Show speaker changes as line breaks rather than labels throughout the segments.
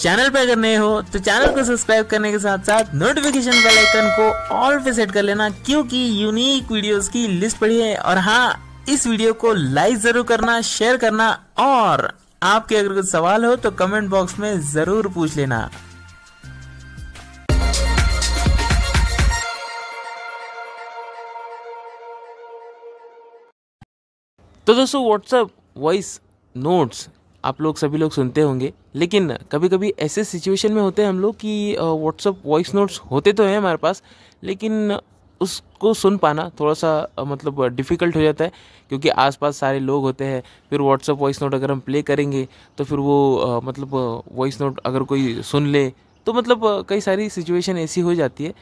Channel पर अगर नए हो तो चैनल को सब्सक्राइब करने के साथ साथ नोटिफिकेशन बेल आइकन को ऑल पे सेट कर लेना क्योंकि यूनिक वीडियोस की लिस्ट पड़ी है और हाँ इस वीडियो को लाइक जरूर करना शेयर करना और आपके अगर कुछ सवाल हो तो कमेंट बॉक्स में जरूर पूछ लेना तो दोस्तों व्हाट्सएप वॉइस नोट्स आप लोग सभी लोग सुनते होंगे लेकिन कभी कभी ऐसे सिचुएशन में होते हैं हम लोग कि व्हाट्सअप वॉइस नोट्स होते तो हैं हमारे पास लेकिन उसको सुन पाना थोड़ा सा मतलब डिफ़िकल्ट हो जाता है क्योंकि आसपास सारे लोग होते हैं फिर व्हाट्सअप वॉइस नोट अगर हम प्ले करेंगे तो फिर वो मतलब वॉइस नोट अगर कोई सुन ले तो मतलब कई सारी सिचुएशन ऐसी हो जाती है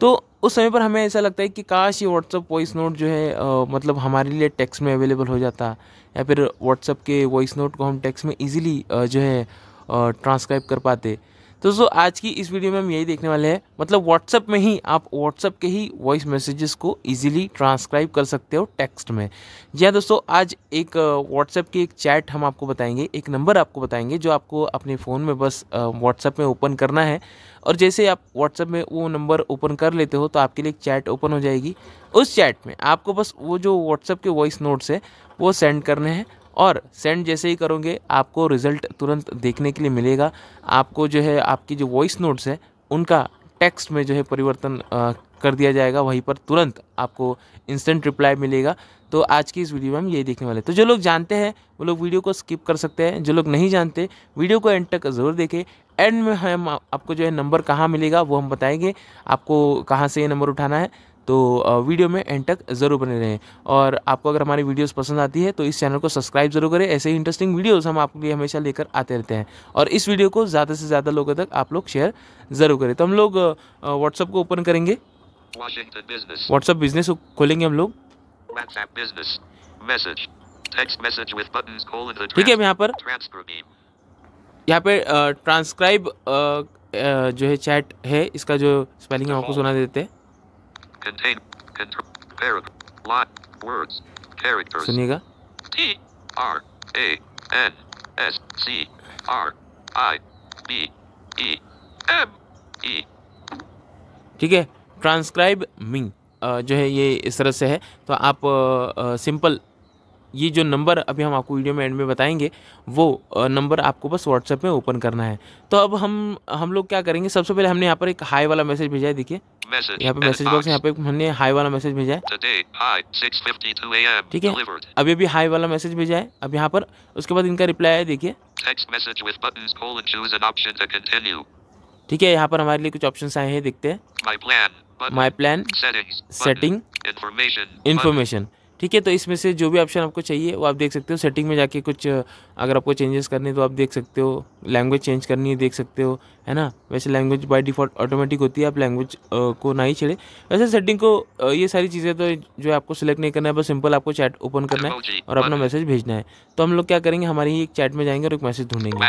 तो उस समय पर हमें ऐसा लगता है कि काश ये व्हाट्सअप वॉइस नोट जो है आ, मतलब हमारे लिए टेक्स्ट में अवेलेबल हो जाता या फिर व्हाट्सअप के वॉइस नोट को हम टेक्स्ट में ईजिली जो है ट्रांसक्राइब कर पाते तो दोस्तों आज की इस वीडियो में हम यही देखने वाले हैं मतलब व्हाट्सएप में ही आप व्हाट्सएप के ही वॉइस मैसेजेस को इजीली ट्रांसक्राइब कर सकते हो टेक्स्ट में जी हाँ दोस्तों आज एक व्हाट्सएप की एक चैट हम आपको बताएंगे एक नंबर आपको बताएंगे जो आपको अपने फ़ोन में बस व्हाट्सएप में ओपन करना है और जैसे आप व्हाट्सएप में वो नंबर ओपन कर लेते हो तो आपके लिए एक चैट ओपन हो जाएगी उस चैट में आपको बस वो जो व्हाट्सएप के वॉइस नोट्स है वो सेंड करने हैं और सेंड जैसे ही करोगे आपको रिज़ल्ट तुरंत देखने के लिए मिलेगा आपको जो है आपकी जो वॉइस नोट्स हैं उनका टेक्स्ट में जो है परिवर्तन आ, कर दिया जाएगा वहीं पर तुरंत आपको इंस्टेंट रिप्लाई मिलेगा तो आज की इस वीडियो में हम यही देखने वाले तो जो लोग जानते हैं वो लोग वीडियो को स्किप कर सकते हैं जो लोग नहीं जानते वीडियो को एंड तक ज़रूर देखें एंड में हम आपको जो है नंबर कहाँ मिलेगा वो हम बताएंगे आपको कहाँ से ये नंबर उठाना है तो वीडियो में एंड तक ज़रूर बने रहें और आपको अगर हमारी वीडियोस पसंद आती है तो इस चैनल को सब्सक्राइब जरूर करें ऐसे ही इंटरेस्टिंग वीडियोस हम आपके लिए हमेशा लेकर आते रहते हैं और इस वीडियो को ज़्यादा से ज़्यादा लोगों तक आप लोग शेयर ज़रूर करें तो हम लोग व्हाट्सअप को ओपन करेंगे
व्हाट्सअप
बिजनेस खोलेंगे हम लोग ठीक है यहाँ पर यहाँ पे ट्रांसक्राइब जो है चैट है इसका जो स्पेलिंग हम आपको सुना देते हैं
Contain. Control. pair lot Words. Characters. सुनिएगा. T R A N S C R I B E M E.
ठीक है. ट्रांसक्राइब मिंग जो है ये इस तरह से है तो आप सिंपल ये जो नंबर अभी हम आपको वीडियो में एंड में बताएंगे वो नंबर आपको बस व्हाट्सएप में ओपन करना है तो अब हम हम लोग क्या करेंगे सबसे पहले हमने यहाँ पर एक हाई वाला मैसेज भेजा है देखिए यहाँ पे मैसेज बॉक्स यहाँ पे हमने हाई वाला मैसेज भेजा ठीक है अभी अभी हाई वाला मैसेज भेजा है अब यहाँ पर उसके बाद इनका रिप्लाई है देखिए ठीक है यहाँ पर हमारे लिए कुछ ऑप्शन आए हैं देखते हैं
माई प्लान सेटिंग इन्फॉर्मेशन
ठीक है तो इसमें से जो भी ऑप्शन आपको चाहिए वो आप देख सकते हो सेटिंग में जाके कुछ अगर आपको चेंजेस करने तो आप देख सकते हो लैंग्वेज चेंज करनी है देख सकते हो है ना वैसे लैंग्वेज बाय डिफ़ॉल्ट ऑटोमेटिक होती है आप लैंग्वेज को ना ही छेड़े वैसे सेटिंग को ये सारी चीज़ें तो जो आपको सेलेक्ट नहीं करना है बस सिंपल आपको चैट ओपन करना है और अपना मैसेज भेजना है तो हम लोग क्या करेंगे हमारे ही एक चैट में जाएंगे और एक मैसेज ढूंढेंगे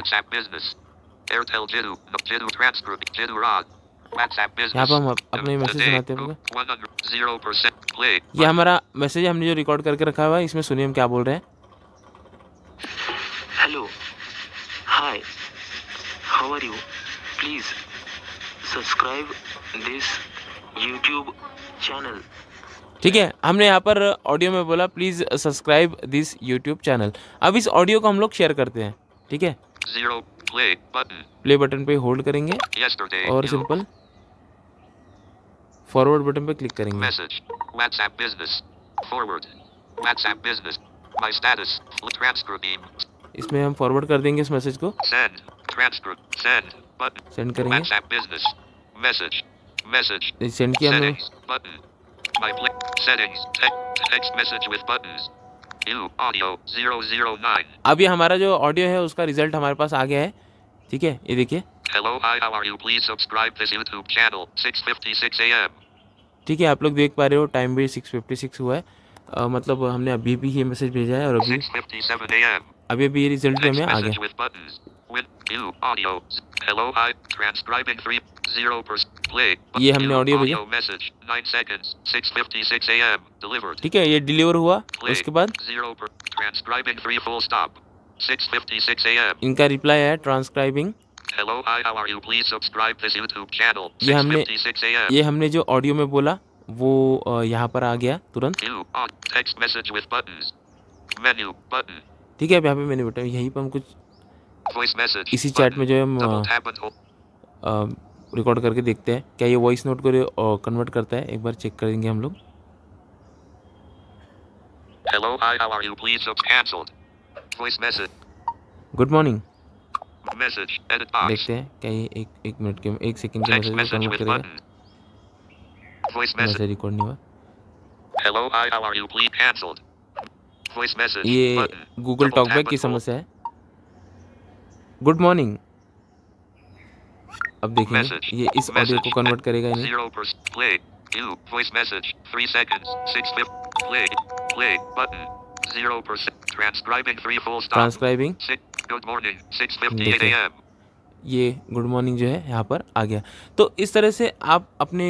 यहाँ पर हम अपने मैसेज सुनाते हैं ये हाँ,
हमारा मैसेज हमने जो रिकॉर्ड करके रखा हुआ है इसमें सुनिए हम क्या बोल रहे हैं
hello hi
how are you please subscribe this
YouTube channel
ठीक है हमने यहाँ पर ऑडियो में बोला please subscribe this YouTube channel अब इस ऑडियो को हम लोग शेयर करते हैं ठीक है प्ले बटन पे होल्ड करेंगे और सिंपल फॉरवर्ड बटन पे क्लिक करेंगे message
WhatsApp business forward WhatsApp business my status transcript
इसमें हम फॉरवर्ड कर देंगे इस मैसेज को
send transcript send button send करेंगे WhatsApp business message message send किया हमने button my settings text message with buttons
अब ये हमारा जो ऑडियो है उसका रिजल्ट हमारे पास आ गया है ठीक है ये देखिए
hello hi how are you please subscribe this YouTube channel 6:56 am
ठीक है आप लोग देख पा रहे हो टाइम भी 6:56 हुआ है आ, मतलब हमने अभी भी ये मैसेज भेजा है और अभी 6:57 अभी ये रिजल्ट हमें आ गया
ये हमने ऑडियो भेजा ठीक
है ये डिलीवर हुआ उसके बाद इनका रिप्लाई है transcribing
hello, hi, how are you? Please subscribe this YouTube channel. ये हमने ये हमने
जो ऑडियो में बोला वो यहाँ पर आ गया तुरंत ठीक है अब यहाँ पे मेन्यू बटन यहीं पर हम
कुछ
इसी चैट में जो हम रिकॉर्ड करके देखते हैं क्या ये वॉइस नोट को कन्वर्ट करता है एक बार चेक करेंगे हम लोग
hello hi how are you please cancelled good morning message, edit box. देखते
हैं कहीं एक एक मिनट के एक सेकंड के मैसेज को कन्वर्ट
करेगा वॉइस मैसेज रिकॉर्ड नहीं हुआ hello I how are you please cancelled voice message ये गूगल टॉकबैक की
समस्या है गुड मॉर्निंग अब देखेंगे ये इस ऑडियो को कन्वर्ट करेगा
इन्हें New voice message. Three seconds. Six fifth. Play. Play button. Zero percent. Transcribing three full stops. Transcribing. Six. good morning, 6:58 a.m.
ये गुड मॉर्निंग जो है यहाँ पर आ गया तो इस तरह से आप अपने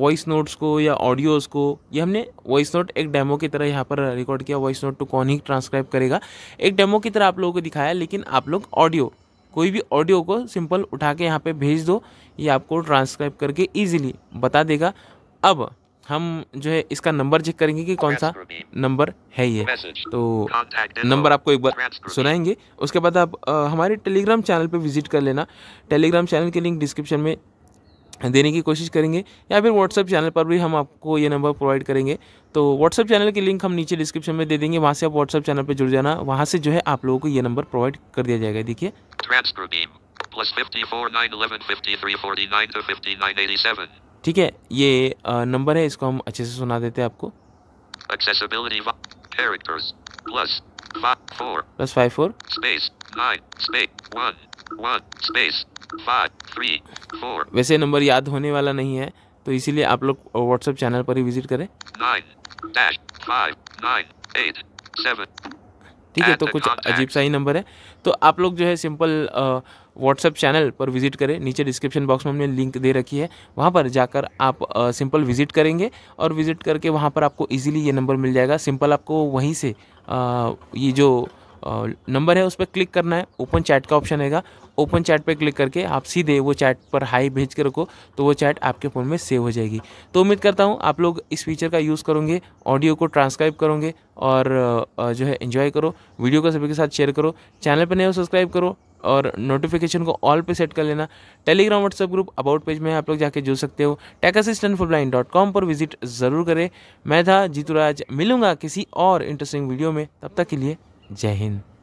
वॉइस नोट्स को या ऑडियोज़ को ये हमने वॉइस नोट एक डेमो की तरह यहाँ पर रिकॉर्ड किया वॉइस नोट टू कौन ही ट्रांसक्राइब करेगा एक डेमो की तरह आप लोगों को दिखाया लेकिन आप लोग ऑडियो कोई भी ऑडियो को सिंपल उठा के यहाँ पर भेज दो ये आपको ट्रांसक्राइब करके ईजिली बता देगा अब हम जो है इसका नंबर चेक करेंगे कि कौन सा नंबर है ये तो नंबर आपको एक बार सुनाएंगे उसके बाद आप हमारे टेलीग्राम चैनल पे विजिट कर लेना टेलीग्राम चैनल के लिंक डिस्क्रिप्शन में देने की कोशिश करेंगे या फिर व्हाट्सअप चैनल पर भी हम आपको ये नंबर प्रोवाइड करेंगे तो व्हाट्सअप चैनल की लिंक हम नीचे डिस्क्रिप्शन में दे देंगे वहाँ से आप व्हाट्सअप चैनल पर जुड़ जाना वहाँ से जो है आप लोगों को ये नंबर प्रोवाइड कर दिया जाएगा देखिए
plus 54, 53, 49 to 59, 87.
ठीक है ये नंबर है इसको हम अच्छे से सुना देते हैं आपको
प्लस वैसे
नंबर याद होने वाला नहीं है तो इसीलिए आप लोग व्हाट्सएप चैनल पर ही विजिट करें
ठीक है तो कुछ अजीब
सा ही नंबर है तो आप लोग जो है सिंपल व्हाट्सएप चैनल पर विजिट करें नीचे डिस्क्रिप्शन बॉक्स में हमने लिंक दे रखी है वहाँ पर जाकर आप सिंपल विजिट करेंगे और विजिट करके वहाँ पर आपको इजीली ये नंबर मिल जाएगा सिंपल आपको वहीं से आ, ये जो नंबर है उस पर क्लिक करना है ओपन चैट का ऑप्शन रहेगा ओपन चैट पर क्लिक करके आप सीधे वो चैट पर हाई भेज के रखो तो वो चैट आपके फ़ोन में सेव हो जाएगी तो उम्मीद करता हूँ आप लोग इस फीचर का यूज़ करोगे ऑडियो को ट्रांसक्राइब करोगे और जो है इन्जॉय करो वीडियो को सभी के साथ शेयर करो चैनल पर नए सब्सक्राइब करो और नोटिफिकेशन को ऑल पे सेट कर लेना Telegram WhatsApp group about page में आप लोग जाके जुड़ सकते हो tech assistant for blind dot com पर विजिट ज़रूर करें मैं था राज मिलूंगा किसी और इंटरेस्टिंग वीडियो में तब तक के लिए जय हिंद